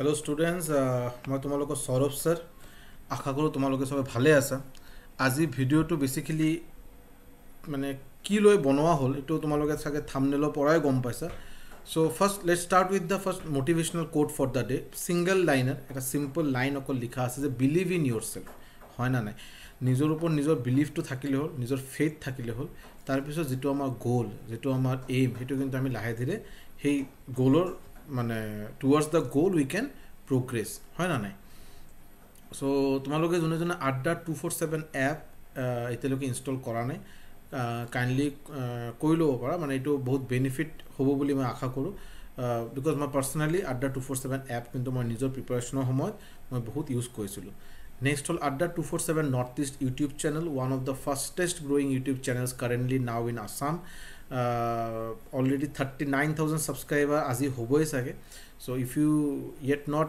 Hello' students মই তোমালোকৰ Sourav sir আশা কৰোঁ তোমালোকে চবে ভালে আছা আজি ভিডিঅ'টো বেছিকেলি মানে কি লৈ বনোৱা হ'ল এইটো তোমালোকে চাগে থামনেলৰ পৰাই গম পাইছা so' first let start with the first motivational quote for the day' single লাইনত এটা চিম্পল লাইন অকল লিখা আছে যে বিলিভ ইন ইয়ৰ চেল্ফ হয় না নাই নিজৰ ওপৰত নিজৰ বিলিভটো থাকিলে হ'ল নিজৰ ফেইথ থাকিলে হ'ল তাৰপিছত যিটো আমাৰ গ'ল যিটো আমাৰ এইম সেইটো কিন্তু আমি লাহে ধীৰে সেই গ'লৰ মানে টুৱাৰ্ডছ দ্য গ'ল উই কেন প্ৰগ্ৰেছ হয় নাই চ' তোমালোকে যোনে যোনে at two four seven app এতিয়ালৈকে ইনষ্টল কৰা নাই কাইণ্ডলি কৰি ল'ব পাৰা মানে এইটো বহুত বেনিফিট হ'ব বুলি মই আশা কৰোঁ বিকজ মই পাৰ্চনেলি আট টু ফ'ৰ ছেভেন এপ কিন্তু মই নিজৰ প্ৰিপেৰেশ্যনৰ সময়ত মই বহুত ইউজ কৰিছিলোঁ নেক্সট হ'ল at two four seven north east YouTube channel one of the fastest growing YouTube channels currently now in Assam already thirty nine thousand subscriber আজি হ'বই চাগে so' if you yet not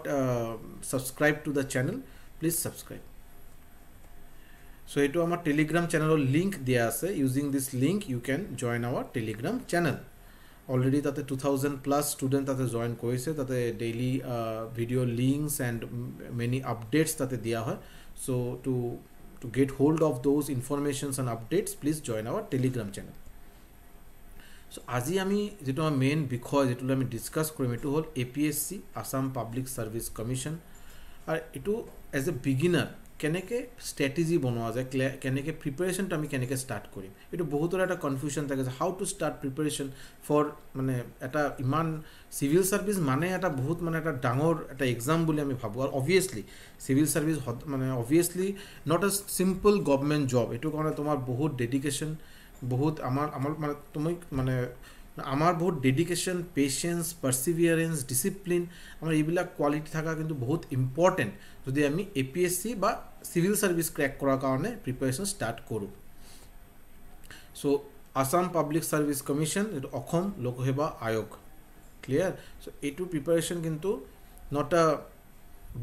subscribe to the channel please subscribe so' এইটো আমাৰ Telegram চেনেলৰ link দিয়া আছে using this link you can join our Telegram channel already তাতে two thousand plus student তাতে জইন কৰিছে তাতে daily video' links and many updates তাতে দিয়া হয় so' to to get hold of those informations and updates please join our Telegram channel so' আজি আমি যিটো আমাৰ মেইন বিষয় যিটো লৈ আমি ডিছকাছ কৰিম এইটো হ'ল A P S C Assam public service commission আৰু এইটো এজ এ বিগিনাৰ কেনেকৈ ষ্ট্ৰেটেজি বনোৱা যায় ক্লে কেনেকৈ প্ৰিপেৰেশ্যনটো আমি কেনেকৈ ষ্টাৰ্ট কৰিম এইটো বহুতৰে এটা কনফিউজন থাকে যে how to start preparation for মানে এটা ইমান চিভিল ছাৰ্ভিচ মানে এটা বহুত মানে এটা ডাঙৰ এটা এক্সাম বুলি আমি ভাবোঁ আৰু অভিয়াছলি চিভিল ছাৰ্ভিচ মানে obviously not a simple government job এইটো কাৰণে তোমাৰ বহুত ডেডিকেশ্যন বহুত আমাৰ আমাৰ মানে তুমি মানে আমাৰ বহুত ডেডিকেশ্যন পেচিয়েঞ্চ পাৰ্চিভিয়াৰেঞ্চ ডিচিপ্লিন আমাৰ এইবিলাক কোৱালিটি থকা কিন্তু বহুত ইম্পৰ্টেণ্ট যদি আমি এ পি এছ চি বা চিভিল চাৰ্ভিচ ক্ৰেক কৰাৰ কাৰণে প্ৰিপেৰেশ্যন ষ্টাৰ্ট কৰোঁ so' Assam public service commission এইটো অসম লোকসেৱা আয়োগ ক্লিয়াৰ চ' এইটো প্ৰিপেৰেশ্যন কিন্তু নট আ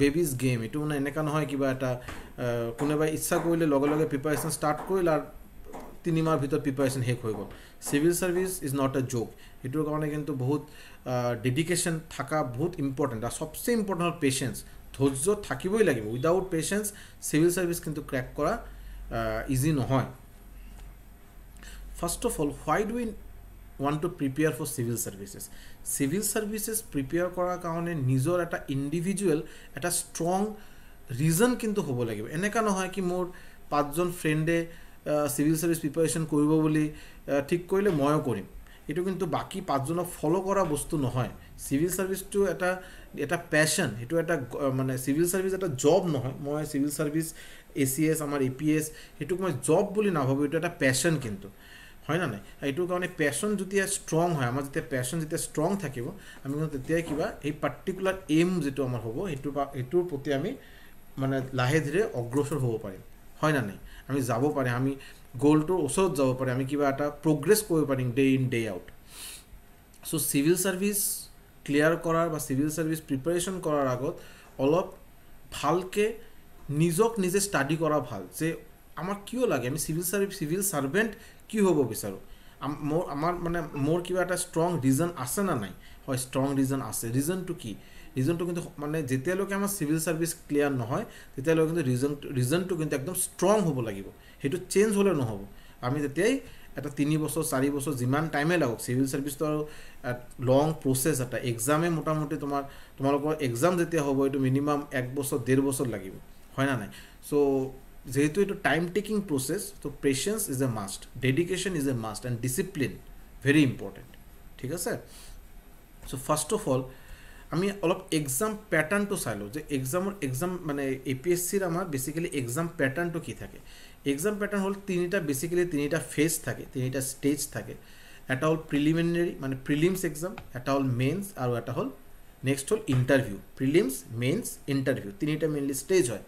বেবিজ গেম এইটো মানে এনেকুৱা নহয় কিবা এটা কোনোবাই ইচ্ছা কৰিলে লগে লগে প্ৰিপেৰেশ্যন ষ্টাৰ্ট কৰিলে আৰু তিনিমাহৰ ভিতৰত প্ৰিপেৰেশ্যন শেষ হৈ গ'ল civil service is not a joke সেইটোৰ কাৰণে কিন্তু বহুত ডেডিকেশ্যন থকা বহুত ইম্পৰ্টেণ্ট আৰু চবচে ইম্পৰ্টেণ্ট হ'ল পেচেঞ্চ ধৈৰ্য থাকিবই লাগিব উইদাউট পেচেঞ্চ চিভিল ছাৰ্ভিচ কিন্তু ক্ৰেক কৰা ইজি নহয় first of all why do ৱান to prepare for civil services civil services prepare কৰাৰ কাৰণে নিজৰ এটা ইণ্ডিভিজুৱেল এটা ষ্ট্ৰং ৰিজন কিন্তু হ'ব লাগিব এনেকুৱা নহয় কি মোৰ পাঁচজন ফ্ৰেণ্ডে চিভিল ছাৰ্ভিচ প্ৰিপাৰেশ্যন কৰিব বুলি ঠিক কৰিলে ময়ো কৰিম এইটো কিন্তু বাকী পাঁচজনক ফ'ল' কৰা বস্তু নহয় চিভিল ছাৰ্ভিচটো এটা এটা পেশ্যন সেইটো এটা মানে চিভিল ছাৰ্ভিচ এটা জব নহয় মই civil service A C S আমাৰ ই পি এছ সেইটোক মই জব বুলি নাভাবোঁ এইটো এটা পেশ্যন কিন্তু হয় নে নাই এইটোৰ কাৰণে পেশ্যন যেতিয়া ষ্ট্ৰং হয় আমাৰ যেতিয়া পেশ্যন যেতিয়া ষ্ট্ৰং থাকিব আমি তেতিয়াই কিবা এই পাৰ্টিকুলাৰ এইম যিটো আমাৰ হ'ব সেইটোৰ পৰা সেইটোৰ প্ৰতি আমি মানে লাহে ধীৰে অগ্ৰসৰ হ'ব পাৰিম হয় না নাই আমি যাব পাৰিম আমি গ'লটোৰ ওচৰত যাব পাৰিম আমি কিবা এটা প্ৰগ্ৰেছ কৰিব পাৰিম day in day out so' civil service clear কৰাৰ বা চিভিল ছাৰ্ভিচ প্ৰিপেৰেশ্যন কৰাৰ আগত অলপ ভালকৈ নিজক নিজে ষ্টাডি কৰা ভাল যে আমাক কিয় লাগে আমি চিভিল ছাৰ্ভিচ চিভিল ছাৰ্ভেণ্ট কি হ'ব বিচাৰোঁ মোৰ আমাৰ মানে মোৰ কিবা এটা ষ্ট্ৰং ৰিজন আছে না নাই হয় ষ্ট্ৰং ৰিজন আছে ৰিজনটো কি ৰিজনটো কিন্তু মানে যেতিয়ালৈকে আমাৰ চিভিল ছাৰ্ভিচ ক্লিয়াৰ নহয় তেতিয়ালৈকে কিন্তু ৰিজন ৰিজনটো কিন্তু একদম ষ্ট্ৰং হ'ব লাগিব সেইটো চেঞ্জ হ'লে নহ'ব আমি যেতিয়াই এটা তিনি বছৰ চাৰি বছৰ যিমান টাইমেই লাগক চিভিল ছাৰ্ভিচটো আৰু লং প্ৰচেছ এটা এক্সামেই মোটামুটি তোমাৰ তোমালোকৰ এক্সাম যেতিয়া হ'ব এইটো মিনিমাম এক বছৰ ডেৰ বছৰ লাগিব হয় না নাই চ' যিহেতু এইটো time taking process so' patience is a must dedication is a must and discipline very important ঠিক আছে চ' ফাৰ্ষ্ট অফ অল আমি অলপ এক্সাম পেটাৰ্ণটো চাই লওঁ যে এক্সামৰ এক্সাম মানে এ পি এছ চিৰ আমাৰ বেচিকেলি এক্সাম পেটাৰ্ণটো কি থাকে এক্সাম পেটাৰ্ণ হ'ল তিনিটা বেচিকেলি তিনিটা ফেজ থাকে তিনিটা ষ্টেজ থাকে এটা হ'ল প্ৰিলিমিনেৰী মানে প্ৰিলিমছ এক্সাম এটা হ'ল মেইনছ আৰু এটা হ'ল নেক্সট হ'ল ইণ্টাৰভিউ প্ৰিলিমছ মেইনছ ইণ্টাৰভিউ তিনিটা মেইনলি ষ্টেজ হয়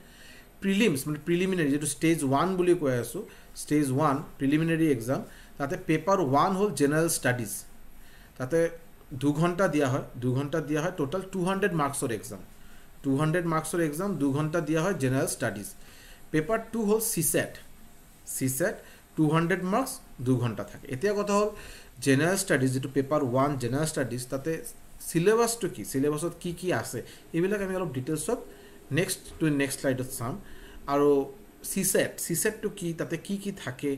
প্ৰিলিমছ মানে প্ৰিলিমিনেৰী যিটো ষ্টেজ ওৱান বুলি কৈ আছোঁ ষ্টেজ ওৱান প্ৰিলিমিনেৰী এক্সাম তাতে পেপাৰ ওৱান হ'ল জেনেৰেল ষ্টাডিজ তাতে দুঘণ্টা দিয়া হয় দুঘণ্টা দিয়া হয় টোটাল টু হাণ্ড্ৰেড মাৰ্কছৰ এক্সাম টু হাণ্ড্ৰেড মাৰ্কছৰ এক্সাম দুঘণ্টা দিয়া হয় জেনেৰেল ষ্টাডিজ পেপাৰ টু হ'ল C C CSAT two hundred marks দুঘণ্টা থাকে এতিয়া কথা হ'ল জেনেৰেল ষ্টাডিজ যিটো পেপাৰ ওৱান জেনেৰেল ষ্টাডিজ তাতে চিলেবাছটো কি চিলেবাছত কি কি আছে এইবিলাক আমি অলপ ডিটেইলছত নেক্সট টু নেক্সট শ্লাইডত চাম আৰু চি চি চিছেটটো কি তাতে কি কি থাকে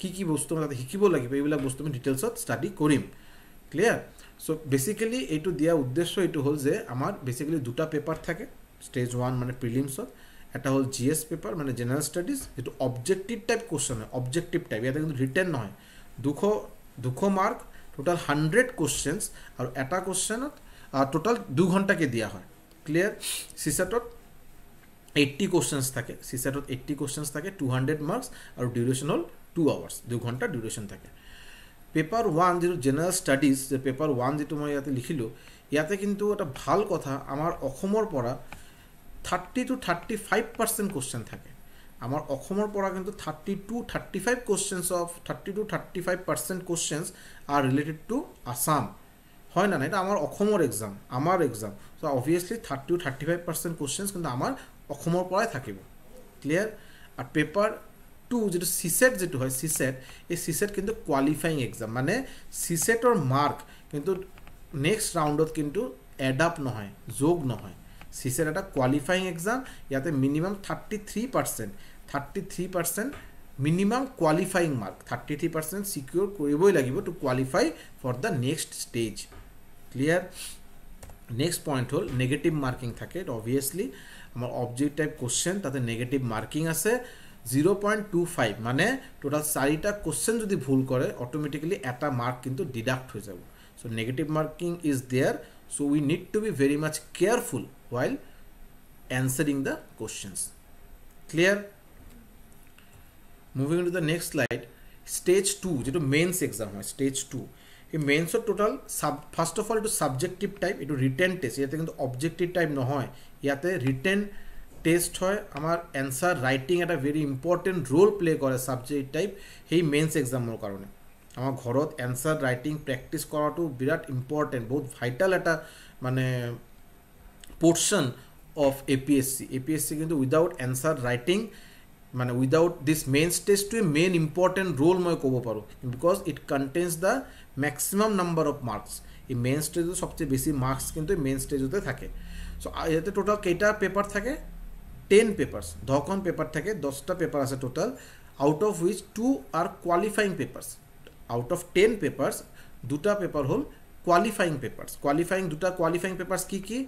কি কি বস্তু আমি তাতে শিকিব লাগিব এইবিলাক বস্তু আমি ডিটেইলছত ষ্টাডি কৰিম ক্লিয়াৰ চ' বেচিকেলি এইটো দিয়া উদ্দেশ্য এইটো হ'ল যে আমাৰ বেচিকেলি দুটা পেপাৰ থাকে ষ্টেজ ওৱান মানে প্ৰিলিমছত এটা হ'ল জি এছ পেপাৰ মানে জেনেৰেল ষ্টাডিজ যিটো অবজেক্টিভ টাইপ কুৱেশ্যন হয় অবজেক্টিভ টাইপ ইয়াতে কিন্তু ৰিটেন নহয় দুশ দুশ মাৰ্ক টোটেল হাণ্ড্ৰেড কুৱেশ্যনছ আৰু এটা কুৱেশ্যনত টোটেল দুঘণ্টাকৈ দিয়া হয় ক্লিয়াৰ চিচেটত এইটি কুৱেশ্যনছ থাকে চিচেটত এইটি কুৱেশ্যনছ থাকে টু হাণ্ড্ৰেড মাৰ্কছ আৰু ডিউৰেশ্যন হ'ল টু আৱাৰ্ছ দুঘণ্টা ডিউৰেশ্যন থাকে পেপাৰ ওৱান যিটো জেনেৰেল ষ্টাডিজ যে পেপাৰ ওৱান যিটো মই ইয়াতে লিখিলোঁ ইয়াতে কিন্তু এটা ভাল কথা আমাৰ অসমৰ পৰা thirty two thirty five percent question থাকে আমাৰ অসমৰ পৰা কিন্তু thirty two thirty five questions of thirty two thirty five percent questions are related to Assam হয় নে নাই এটা আমাৰ অসমৰ এক্সাম আমাৰ exam so' obviously thirty two thirty five percent questions কিন্তু আমাৰ অসমৰ পৰাই থাকিব ক্লিয়াৰ আৰু পেপাৰ টু যিটো চিছেট যিটো হয় চিছেট এই চিছেট কিন্তু কোৱালিফাইং এক্সাম মানে চিছেটৰ মাৰ্ক কিন্তু নেক্সট ৰাউণ্ডত কিন্তু এডাপ নহয় যোগ নহয় চিছেট এটা কোৱালিফাইং এক্সাম ইয়াতে minimum thirty three percent thirty three percent minimum qualifying mark thirty three percent secure কৰিবই লাগিব to qualify for the next stage clear next point হ'ল নেগেটিভ মাৰ্কিং থাকে অভিয়াছলি আমাৰ অবজেক্ট টাইপ কুৱেশ্যন তাতে negative marking আছে zero point two five মানে total চারিটা question যদি ভুল করে অটোমেটিক্যালি একটা মার্ক কিন্তু ডিডাক্ট হয়ে যাবে so negative marking is there so we need to be very much careful while answering the questions clear moving to the next slide stage two যেটা মেন্স এক্সাম হয় stage two এই মেন্সর total sub first of all একটু subjective type একটু written test ইয়াতে কিন্তু objective type নহয় ইয়াতে রিটেন টেস্ট হয় আমার অ্যান্সার রাইটিং একটা ভেরি ইম্পর্টেন্ট রোল প্লে করে সাবজেক্ট টাইপ সেই মেন্স এক্সামের কারণে আমার ঘর অ্যান্সার রাইটিং প্র্যাকটিস করাটাও বিরাট ইম্পর্টেন্ট বহু ভাইটাল একটা মানে পোর্শন অফ এপিএসসি এপিএসসি কিন্তু উইদাউট অ্যান্সার রাইটিং মানে উইদাউট দিস মেন্স টেস্টটোয়ে মেন ইম্পর্টেন্ট রোল মই কব পারো because it contains the maximum number of marks এই মেন্স টেস্ট সবচেয়ে বেশি মার্কস কিন্তু মেন্স টেস্টতে থাকে সো এতে টোটাল কেটা পেপার থাকে টেন পেপার্স ধকন পেপার থাকে দশটা পেপার আছে total out of which two are qualifying papers out of ten papers দুটা পেপার হল কোয়ালিফাইং পেপার্স কোয়ালিফাইং দুটা কোয়ালিফাইং পেপার্স কি কি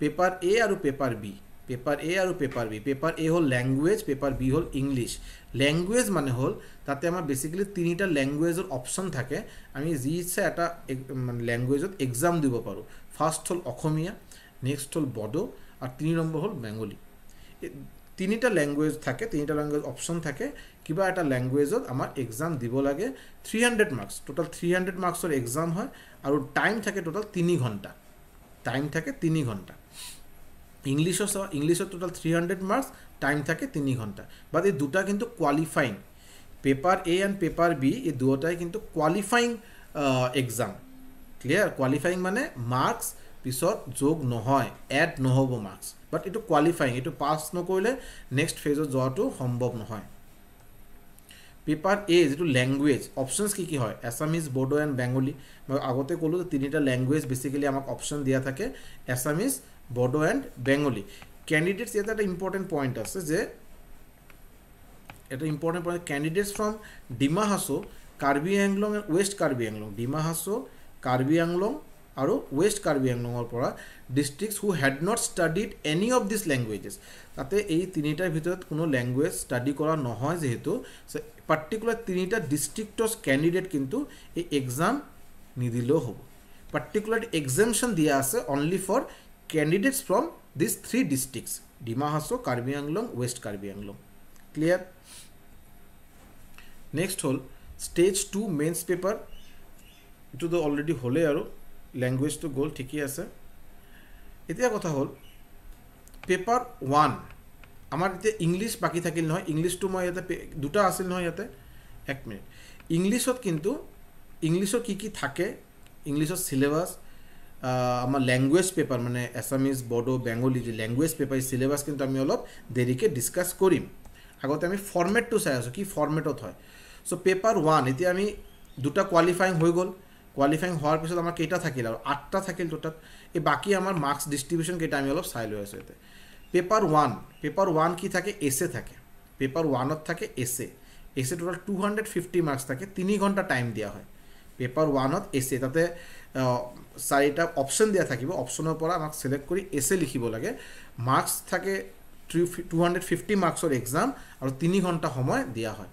পেপার এ আর পেপার বি পেপার এ আর পেপার বি পেপার এ হল ল্যাঙ্গুয়েজ পেপার বি হল English language মানে হল তাতে আমার বেসিক্যালি তিনিটা ল্যাঙ্গুয়েজের অপশন থাকে আমি যি ইচ্ছা এটা ল্যাঙ্গুয়েজত এক্সাম দিব পারো ফার্স্ট হল অসমীয়া নেক্সট হল বডো আর তিন নম্বর হল বেঙ্গলি তিনিটা ল্যাঙ্গুয়েজ থাকে তিনিটা ল্যাঙ্গুয়েজ অপশন থাকে কিবা এটা লেংগুৱেজত আমাৰ এক্সাম দিব লাগে three hundred marks total three hundred মার্কসর এক্সাম হয় আৰু টাইম থাকে টোটাল তিনি ঘণ্টা টাইম থাকে তিনি ঘণ্টা ইংলিশও চাওঁ ইংলিছত total three hundred marks time থাকে তিনি ঘণ্টা বাট এই দুটা কিন্তু qualifying paper A and paper B এই দুয়োটাই কিন্তু কোৱালিফাইং এক্সাম ক্লিয়াৰ কোৱালিফাইং মানে মাৰ্কছ পিছত যোগ নহয় এড নহ'ব মাৰ্কছ বাট এইটো কোৱালিফাইং এইটো পাছ নকৰিলে নেক্সট ফেজত যোৱাটো সম্ভৱ নহয় পেপাৰ এ যিটো লেংগুৱেজ অপশ্যনছ কি কি হয় এছামিজ বড়ো এণ্ড বেংগলী মই আগতে ক'লোঁ যে তিনিটা লেংগুৱেজ বেচিকেলি আমাক অপশ্যন দিয়া থাকে এছামিজ বড়ো এণ্ড বেংগলী কেণ্ডিডেটছ ইয়াত এটা ইম্পৰ্টেণ্ট পইণ্ট আছে যে এটা important point candidates from Dima Hasao Karbi Anglong and west Karbi Anglong Dima Hasao Karbi Anglong আৰু ৱেষ্ট কাৰ্বি আংলঙৰ পৰা districts who had not studied any of this languages তাতে এই তিনিটাৰ ভিতৰত কোনো লেংগুৱেজ ষ্টাডি কৰা নহয় যিহেতু পাৰ্টিকুলাৰ তিনিটা ডিষ্ট্ৰিক্টৰ কেণ্ডিডেট কিন্তু এই এক্সাম নিদিলেও হ'ব পাৰ্টিকুলাৰ এক্সামশ্যন দিয়া আছে only for candidates from this three districts Dima Hasao Karbi Anglong west Karbi Anglong clear next হ'ল ষ্টেজ টু মেইনছ পেপাৰ এইটোতো অলৰেডি হ'লেই আৰু লেংগুৱেজটো গ'ল ঠিকেই আছে এতিয়া কথা হ'ল পেপাৰ ওৱান আমাৰ এতিয়া ইংলিছ বাকী থাকিল নহয় ইংলিছটো মই ইয়াতে দুটা আছিল নহয় ইয়াতে এক মিনিট ইংলিছত কিন্তু ইংলিছত কি কি থাকে ইংলিছত চিলেবাছ আমাৰ লেংগুৱেজ পেপাৰ মানে এছামিজ বড়ো বেংগলী যি লেংগুৱেজ পেপাৰ চিলেবাছ কিন্তু আমি অলপ দেৰিকৈ ডিছকাছ কৰিম আগতে আমি ফৰ্মেটটো চাই আছোঁ কি ফৰ্মেটত হয় চ' পেপাৰ ওৱান এতিয়া আমি দুটা কোৱালিফাইং হৈ গ'ল কোৱালিফাইং হোৱাৰ পিছত আমাৰ কেইটা থাকিল আৰু আঠটা থাকিল টোটেল এই বাকী আমাৰ মাৰ্কছ ডিষ্ট্ৰিবিউশ্যন কেইটা আমি অলপ চাই লৈ আছোঁ ইয়াতে পেপাৰ ওৱান পেপাৰ ওৱান কি থাকে এছে থাকে পেপাৰ ওৱানত থাকে essay essay total two hundred fifty marks থাকে তিনি ঘণ্টা টাইম দিয়া হয় পেপাৰ ওৱানত এছে তাতে চাৰিটা অপশ্যন দিয়া থাকিব অপশ্যনৰ পৰা আমাক ছিলেক্ট কৰি এছে লিখিব লাগে মাৰ্কছ থাকে টু টু হাণ্ড্ৰেড ফিফটি মাৰ্কছৰ এক্সাম আৰু তিনি ঘণ্টা সময় দিয়া হয়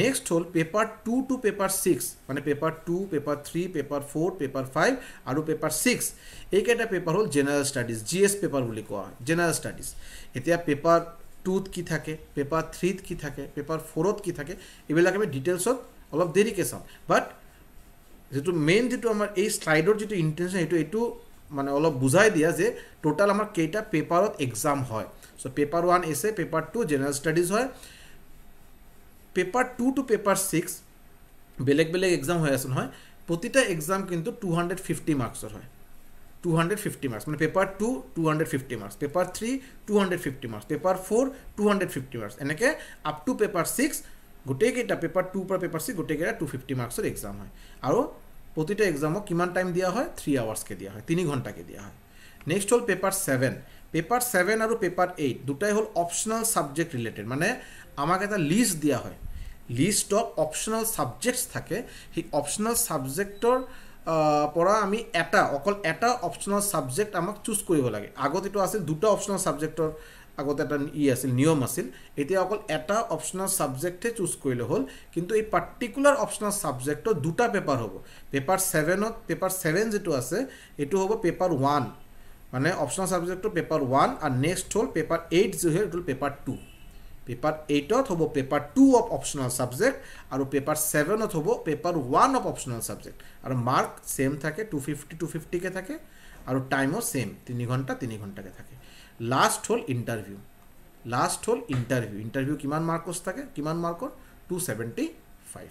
নেক্সট হ'ল paper two two paper six মানে paper two paper three paper four paper five আৰু পেপাৰ ছিক্স এইকেইটা পেপাৰ হ'ল general studies G S paper বুলি কোৱা হয় জেনেৰেল ষ্টাডিজ এতিয়া পেপাৰ টুত কি থাকে পেপাৰ থ্ৰীত কি থাকে পেপাৰ ফ'ৰত কি থাকে এইবিলাক আমি ডিটেইলছত অলপ দেৰিকৈ চাম বাট যিটো মেইন যিটো আমাৰ এই শ্লাইডৰ যিটো ইণ্টেনশ্যন সেইটো এইটো মানে অলপ বুজাই দিয়া যে টোটেল আমাৰ কেইটা পেপাৰত এক্সাম হয় so' paper one essay paper two general studies হয় paper two two paper six বেলেগ বেলেগ এক্সাম হৈ আছে নহয় প্ৰতিটা এক্সাম কিন্তু টু হাণ্ড্ৰেড ফিফটি মাৰ্কছৰ হয় টু হাণ্ড্ৰেড ফিফটি মাৰ্কছ মানে paper two two hundred fifty marks paper three two hundred fifty marks paper four two hundred fifty marks এনেকৈ আপ টু পেপাৰ ছিক্স গোটেইকেইটা পেপাৰ টুৰ পৰা paper six গোটেইকেইটা two fifty মাৰ্কছৰ exam হয় আৰু প্ৰতিটা এক্সামক কিমান টাইম দিয়া হয় থ্ৰী আৱাৰ্ছকৈ দিয়া হয় তিনি ঘণ্টাকৈ দিয়া হয় নেক্সট হ'ল পেপাৰ ছেভেন পেপাৰ ছেভেন আৰু পেপাৰ এইট দুটাই হ'ল অপশ্যনেল ছাবজেক্ট ৰিলেটেড মানে আমাক এটা লিষ্ট দিয়া হয় লিষ্ট অফ অপশ্যনেল ছাবজেক্টছ থাকে সেই অপচনেল ছাবজেক্টৰ পৰা আমি এটা অকল এটা অপচনেল ছাবজেক্ট আমাক চুজ কৰিব লাগে আগত এইটো আছিল দুটা অপচনেল ছাবজেক্টৰ আগতে এটা ই আছিল নিয়ম আছিল এতিয়া অকল এটা অপচনেল ছাবজেক্টহে চুজ কৰিলে হ'ল কিন্তু এই পাৰ্টিকুলাৰ অপচনেল ছাবজেক্টত দুটা পেপাৰ হ'ব পেপাৰ ছেভেনত পেপাৰ ছেভেন যিটো আছে এইটো হ'ব পেপাৰ ওৱান মানে অপচনেল ছাবজেক্টটো পেপাৰ ওৱান আৰু নেক্সট হ'ল পেপাৰ এইট হ'ল পেপাৰ টু পেপার এইটত হব paper two of optional subject আর পেপার সেভেনত হব paper one of optional subject আর মার্ক সেম থাকে টু ফিফটি টু ফিফটিকে থাকে আর টাইমও সেম তিন ঘন্টা তিন ঘন্টাকে থাকে লাস্ট হল ইন্টারভিউ লাস্ট হল ইন্টারভিউ ইন্টারভিউ কিমান মার্কস থাকে কিমান মার্কর two seventy five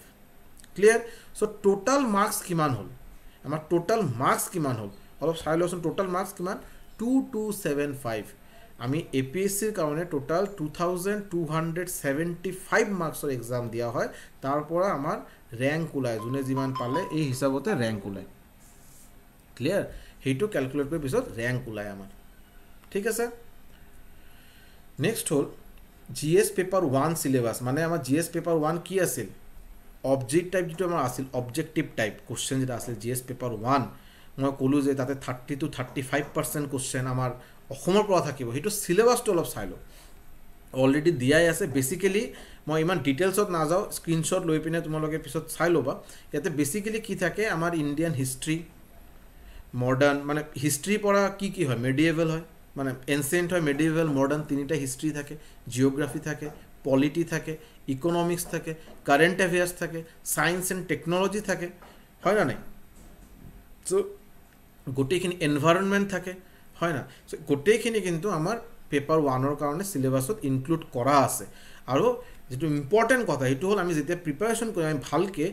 clear so total marks কিমান হল আমার টোটাল মার্কস কিমান হল অলপ চাই লোচোন টোটাল মার্কস কিমান টু টু সেভেন ফাইভ আমি এ পি এস সির কারণে total two thousand two hundred seventy five মার্কসর এক্সাম দিয়া হয় তারপর আমার র্যাঙ্ক ওলায় যোনে যান পালে এই হিসাবতে র্যাঙ্ক ওলায় ক্লিয়ার সেইটো কেলকুলেট কৰি পিছত ৰেংক ওলায় আমাৰ ঠিক আছে নেক্সট হ'ল G S paper one syllabus মানে আমাৰ জি এছ পেপাৰ ওৱান কি আছিল অবজেক্ট টাইপ যিটো আমাৰ আছিল অবজেক্টিভ টাইপ কুৱেশ্যন যেতিয়া আছিল জি এছ পেপাৰ ওৱান মই ক'লোঁ যে তাতে thirty two thirty five percent question আমাৰ অসমৰ পৰা থাকিব সেইটো চিলেবাছটো অলপ চাই লওঁ অলৰেডি দিয়াই আছে বেচিকেলি মই ইমান ডিটেইলছত নাযাওঁ স্ক্ৰীণশ্বট লৈ পিনে তোমালোকে পিছত চাই ল'বা ইয়াতে বেচিকেলি কি থাকে আমাৰ ইণ্ডিয়ান হিষ্ট্ৰী মডাৰ্ণ মানে হিষ্ট্ৰীৰ পৰা কি কি হয় মেডিয়েবল হয় মানে এনচেণ্ট হয় মেডিয়েবল মডাৰ্ণ তিনিটা হিষ্ট্ৰী থাকে জিঅ'গ্ৰাফি থাকে পলিটি থাকে ইকনমিক্স থাকে কাৰেণ্ট এফেয়াৰ্ছ থাকে চায়েন্স এণ্ড টেকন'লজি থাকে হয় নে নাই চ' গোটেইখিনি এনভাইৰণমেণ্ট থাকে হয় না গোটেইখিনি কিন্তু আমাৰ পেপাৰ ওৱানৰ কাৰণে সিলেবাসত ইনক্লুড কৰা আছে আৰু যিটো ইম্পৰ্টেণ্ট কথা সেইটো হল আমি যেতিয়া প্ৰিপাৰেশন কৰি আমি ভালকৈ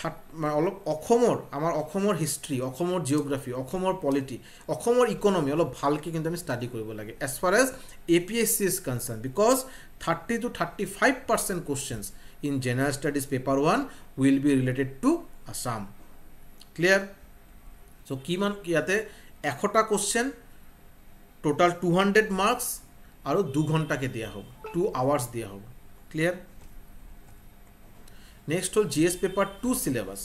ভালকে মানে অলপ অসমৰ আমাৰ অসমৰ জিওগ্ৰাফি অসমৰ জিঅগ্ৰাফি অসমৰ পলিটি অসমৰ ইকনমি অলপ ভালকৈ কিন্তু আমি ষ্টাডি কৰিব লাগে as far as A P S C is concern because thirty two thirty five percent questions in general studies paper one will be related to Assam clear so' কিমান ইয়াতে এশটা question total two hundred marks আৰু দুঘণ্টাকৈ দিয়া হ'ব two hours দিয়া হ'ব clear next হ'ল G S paper two syllabus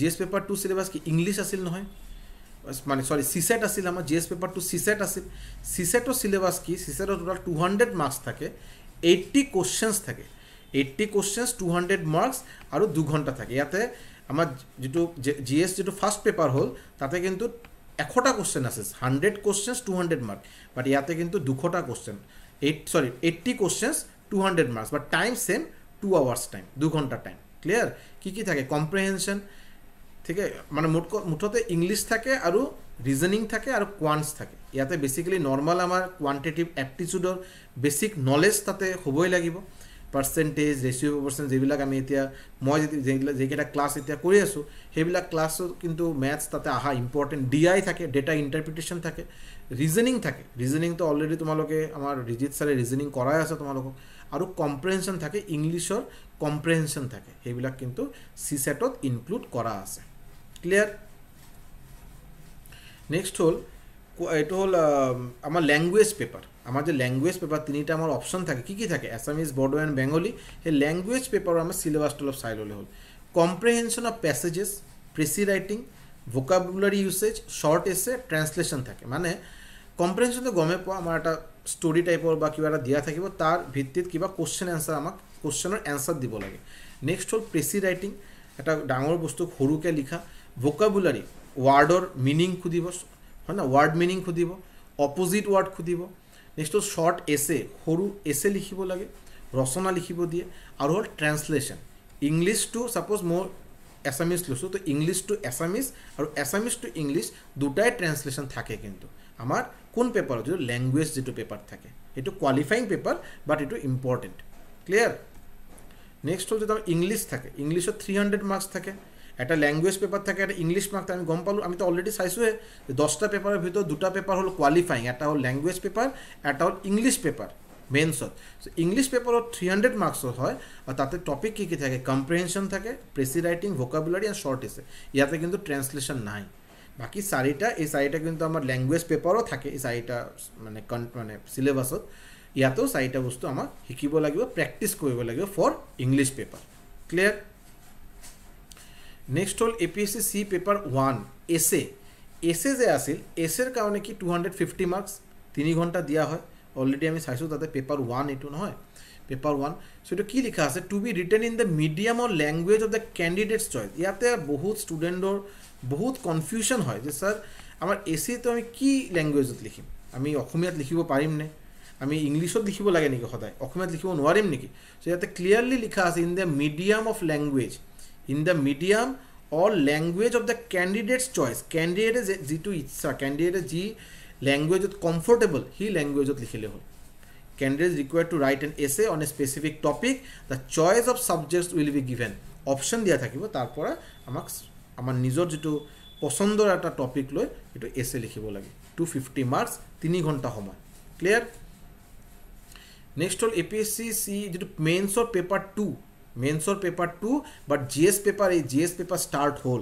G S paper two syllabus কি ইংলিছ আছিল নহয় মানে চৰি চিছেট আছিল আমাৰ G S paper two CCET আছিল চিছেটৰ চিলেবাছ কি চিছেটৰ টোটাল টু হাণ্ড্ৰেড মাৰ্কছ থাকে এইটি কুৱেশ্যনছ থাকে eighty questions two hundred marks আৰু দুঘণ্টা থাকে ইয়াতে আমাৰ যিটো জি এছ যিটো ফাৰ্ষ্ট পেপাৰ হ'ল তাতে কিন্তু এশটা কোশ্চেন আছে hundred question two hundred mark but ইয়াতে কিন্তু দুশোটা question eight sorry eighty question two hundred marks but time same two hours time দু ঘন্টা টাইম ক্লিয়ার কি কি থাকে কম্প্রিহেনশন থেকে মানে মোট মুঠতে ইংলিশ থাকে আৰু রিজনিং থাকে আৰু কোৱান্স থাকে ইয়াতে বেসিক্যালি নর্মাল আমাৰ কোয়ান্টিটিভ অ্যাপটিচিউডৰ বেসিক নলেজ তাতে হ'বই লাগিব পাৰ্চেণ্টেজ ৰেচিঅ' পাৰ্চেণ্ট যিবিলাক আমি এতিয়া মই যিবিলাক যিকেইটা ক্লাছ এতিয়া কৰি আছোঁ সেইবিলাক ক্লাছত কিন্তু মেথছ তাতে অহা ইম্পৰ্টেণ্ট ডি আই থাকে ডেটা ইণ্টাৰপ্ৰিটেশ্যন থাকে ৰিজনিং থাকে ৰিজনিংটো অলৰেডি তোমালোকে আমাৰ ৰিজিত ছাৰে ৰিজনিং কৰাই আছে তোমালোকক আৰু কম্প্ৰেহেনশ্যন থাকে ইংলিছৰ কম্প্ৰেহেনশ্যন থাকে সেইবিলাক কিন্তু চি ছেটত ইনক্লুড কৰা আছে ক্লিয়াৰ নেক্সট হ'ল এইটো হ'ল আমাৰ লেংগুৱেজ পেপাৰ আমাৰ যে লেংগুৱেজ পেপাৰ তিনিটা আমাৰ অপশন থাকে কি কি থাকে অ্যাসামিজ বড়ো এণ্ড বেংগলী সেই লেংগুৱেজ পেপাৰ আমাৰ চিলেবাছটো অলপ চাই ল'লে হল comprehension of passages precis writing vocabulary usage short essay translation থাকে মানে কম্প্ৰেহেনশন তো গমে পাওয়া আমাৰ একটা স্টোৰি টাইপেৰ বা কিবা এটা দিয়া থাকিব তাৰ ভিত্তিত কিবা কুৱেশ্যন এনচাৰ আমাক কুৱেশ্যনৰ এনচাৰ দিব লাগে নেক্সট হল প্ৰেসি ৰাইটিং এটা ডাঙৰ বস্তু সৰুকৈ লিখা ভোকাবুলাৰী ৱাৰ্ডৰ মিনিং খুঁদিব হয় ন ৱাৰ্ড মিনিং সুধিব অপ'জিট ৱাৰ্ড সুধিব নেক্সট হ'ল শ্বৰ্ট এছে সৰু এছে লিখিব লাগে ৰচনা লিখিব দিয়ে আৰু হ'ল ট্ৰেঞ্চলেশ্যন ইংলিছটো ছাপ'জ মই এছামিছ লৈছোঁ তো ইংলিছ টু এছামিছ আৰু এছামিছ টু ইংলিছ দুটাই ট্ৰেঞ্চলেশ্যন থাকে কিন্তু আমাৰ কোন পেপাৰত যিটো লেংগুৱেজ যিটো পেপাৰ থাকে সেইটো কোৱালিফাইং পেপাৰ বাট এইটো ইম্পৰ্টেণ্ট ক্লিয়াৰ নেক্সট হ'ল যদি আমাৰ ইংলিছ থাকে ইংলিছত থ্ৰী হাণ্ড্ৰেড মাৰ্কছ থাকে এটা ল্যাঙ্গুয়েজ পেপার থাকে একটা ইংলিশ মার্ক আমি গম পালো আমি তো অলরেডি চাইছোঁ যে দশটা পেপারের ভিতর দুটা পেপার হল কোয়ালিফাইং এটা হল ল্যাঙ্গুয়েজ পেপার এটা হল ইংলিশ পেপার মেইনসত ইংলিশ পেপারত থ্রি হান্ড্রেড মার্কস হয় আর তাতে টপিক কি কি থাকে কম্প্রিহেনশন থাকে প্রেসি রাইটিং ভোকাবুলারি আর শর্ট এসে ইয়াতে কিন্তু ট্রান্সলেশন নাই বাকি চারিটা এই চারিটা কিন্তু আমার ল্যাঙ্গুয়েজ পেপারও থাকে এই চারিটা মানে মানে সিলেবাসত ইয়াতেও চারিটা বস্তু আমার শিকিব লাগবে প্র্যাকটিস করব লাগবে for English paper clear next হ'ল A P S C C paper one essay essay যে আছিল এছ এৰ কাৰণে কি টু হাণ্ড্ৰেড ফিফটি মাৰ্কছ তিনি ঘণ্টা দিয়া হয় অলৰেডি আমি চাইছোঁ তাতে পেপাৰ ওৱান এইটো নহয় পেপাৰ ওৱান চ' এইটো কি লিখা আছে to be return in the medium or language of the candidates choice ইয়াতে বহুত ষ্টুডেণ্টৰ বহুত কনফিউজন হয় যে ছাৰ আমাৰ এ চিটো আমি কি লেংগুৱেজত লিখিম আমি অসমীয়াত লিখিব পাৰিম নে আমি ইংলিছত লিখিব লাগে নেকি সদায় অসমীয়াত লিখিব নোৱাৰিম নেকি চ' ইয়াতে ক্লিয়াৰলি লিখা আছে in the medium of language in the medium all language of the candidates choice কেণ্ডিডেটে যিটো ইচ্ছা কেণ্ডিডেটে যি লেংগুৱেজত কমফৰ্টেবল সেই লেংগুৱেজত লিখিলে হ'ল candidate require to write an essay on a specific topic the choice of subjects will be given option দিয়া থাকিব তাৰ পৰা আমাক আমাৰ নিজৰ যিটো পচন্দৰ এটা টপিক লৈ এইটো এছে লিখিব লাগে টু ফিফটি মাৰ্কছ তিনি ঘণ্টা সময় ক্লিয়াৰ নেক্সট হ'ল A P S C C যিটো মেইনছৰ পেপাৰ টু মেনসর paper two but GS paper এই জিএস পেপার স্টার্ট হল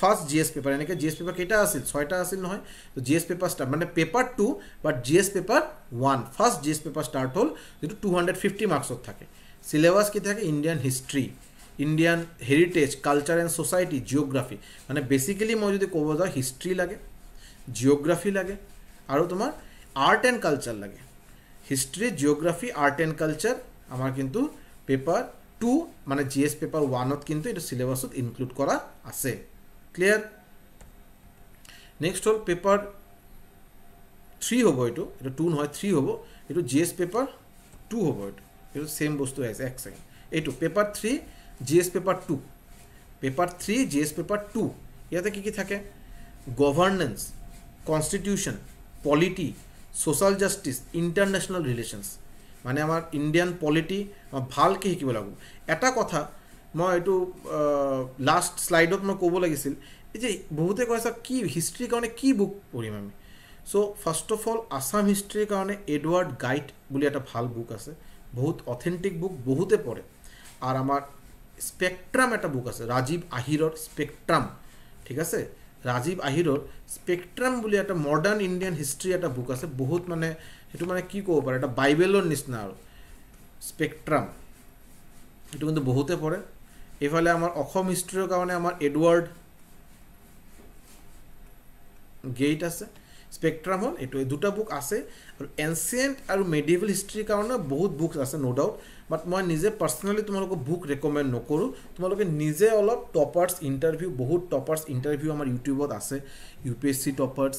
ফার্স্ট জিএস পেপার এনেকে জিএস পেপার কেটা আসিল ছয়টা আসিল নয় তো জিএস পেপার স্টার্ট মানে paper two but GS paper one first GS paper start হল যেটা টু হান্ড্রেড ফিফটি মার্কসত থাকে সিলেবাস কি থাকে Indian history Indian heritage culture and society geography মানে বেসিক্যালি মই যদি কব যাওয়া হিস্ট্রি লাগে জিওগ্রাফি লাগে আর তোমার আর্ট অ্যান্ড কালচার লাগে history geography art and culture আমার কিন্তু পেপার টু মানে জি এছ পেপাৰ ওৱানত কিন্তু এইটো চিলেবাছত ইনক্লুড কৰা আছে ক্লিয়াৰ নেক্সট হ'ল পেপাৰ থ্ৰী হ'ব এইটো এইটো টু নহয় থ্ৰী হ'ব এইটো জি এছ পেপাৰ টু হ'ব এইটো এইটো ছেম বস্তু আছে এক ছেকেণ্ড এইটো paper three G S paper two paper three G S paper two ইয়াতে কি কি থাকে governance constitution polity social justice international relations মানে আমাৰ ইণ্ডিয়ান পলিটি ভালকৈ শিকিব লাগিব এটা কথা মই এইটো লাষ্ট শ্লাইডত মই ক'ব লাগিছিল যে বহুতে কৈ আছে কি হিষ্ট্ৰীৰ কাৰণে কি বুক পঢ়িম আমি so' first of all Assam হিষ্ট্ৰীৰ কাৰণে এডৱাৰ্ড গাইড বুলি এটা ভাল বুক আছে বহুত অথেণ্টিক বুক বহুতে পঢ়ে আৰু আমাৰ স্পেক্ট্ৰাম এটা বুক আছে ৰাজীৱ আহিৰৰ স্পেক্ট্ৰাম ঠিক আছে ৰাজীৱ আহিৰৰ স্পেক্ট্ৰাম বুলি এটা মডাৰ্ণ ইণ্ডিয়ান হিষ্ট্ৰী এটা বুক আছে বহুত মানে সেইটো মানে কি ক'ব পাৰে এটা বাইবেলৰ নিচিনা আৰু স্পেক্ট্ৰাম সেইটো কিন্তু বহুতে পৰে এইফালে আমাৰ অসম হিষ্ট্ৰীৰ কাৰণে আমাৰ এডৱাৰ্ড গেইট আছে স্পেক্ট্ৰাম হ'ল এইটো দুটা বুক আছে আৰু এনচিয়েণ্ট আৰু মেডিভেল হিষ্ট্ৰীৰ কাৰণে বহুত বুকছ আছে ন' ডাউট বাট মই নিজে পাৰ্চনেলি তোমালোকক বুক ৰেকমেণ্ড নকৰোঁ তোমালোকে নিজে অলপ টপাৰ্ছ ইণ্টাৰভিউ বহুত টপাৰ্ছ ইণ্টাৰভিউ আমাৰ ইউটিউবত আছে U P S C toppers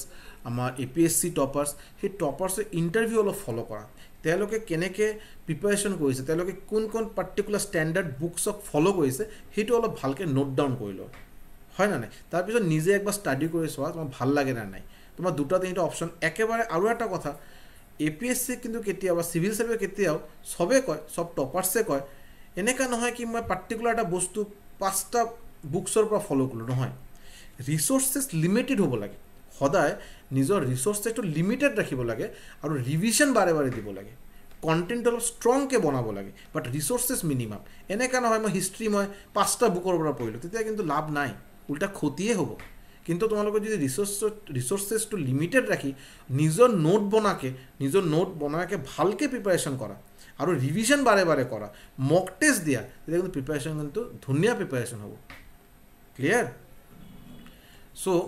আমাৰ A P S C toppers সেই টপাৰ্ছৰ ইণ্টাৰভিউ অলপ ফ'ল' কৰা তেওঁলোকে কেনেকৈ প্ৰিপেৰেশ্যন কৰিছে তেওঁলোকে কোন কোন পাৰ্টিকুলাৰ ষ্টেণ্ডাৰ্ড বুকছক ফ'ল' কৰিছে সেইটো অলপ ভালকৈ নোট ডাউন কৰি লওঁ হয় নে নাই তাৰপিছত নিজে একবাৰ ষ্টাডি কৰি চোৱা তোমাৰ ভাল লাগে নে নাই তোমাৰ দুটা তিনিটা অপশ্যন একেবাৰে আৰু এটা কথা এ পি এছ চি কিন্তু কেতিয়াবা চিভিল চাৰ্ভিচ কেতিয়াও চবেই কয় চব টপাৰ্ছে কয় এনেকুৱা নহয় কি মই পাৰ্টিকুলাৰ এটা বস্তু পাঁচটা বুকছৰ পৰা ফ'ল' কৰিলোঁ নহয় ৰিচৰ্চেছ লিমিটেড হ'ব লাগে সদায় নিজৰ ৰিচ'ৰ্চেছটো লিমিটেড ৰাখিব লাগে আৰু ৰিভিশ্যন বাৰে বাৰে দিব লাগে কণ্টেণ্ট অলপ ষ্ট্ৰংকৈ বনাব লাগে বাট ৰিচ'ৰ্চেছ মিনিমাম এনেকুৱা নহয় মই হিষ্ট্ৰী মই পাঁচটা বুকৰ পৰা পঢ়িলোঁ তেতিয়া কিন্তু লাভ নাই উল্টা ক্ষতিয়ে হ'ব কিন্তু তোমালোকে যদি ৰিচোৰ্চ ৰিচোৰ্চেছটো লিমিটেড ৰাখি নিজৰ নোট বনাকৈ নিজৰ নোট বনোৱাকৈ ভালকৈ প্ৰিপাৰেশ্যন কৰা আৰু ৰিভিশ্যন বাৰে বাৰে কৰা মক টেষ্ট দিয়া তেতিয়া কিন্তু প্ৰিপাৰেশ্যন কিন্তু ধুনীয়া প্ৰিপাৰেশ্যন হ'ব ক্লিয়াৰ চ'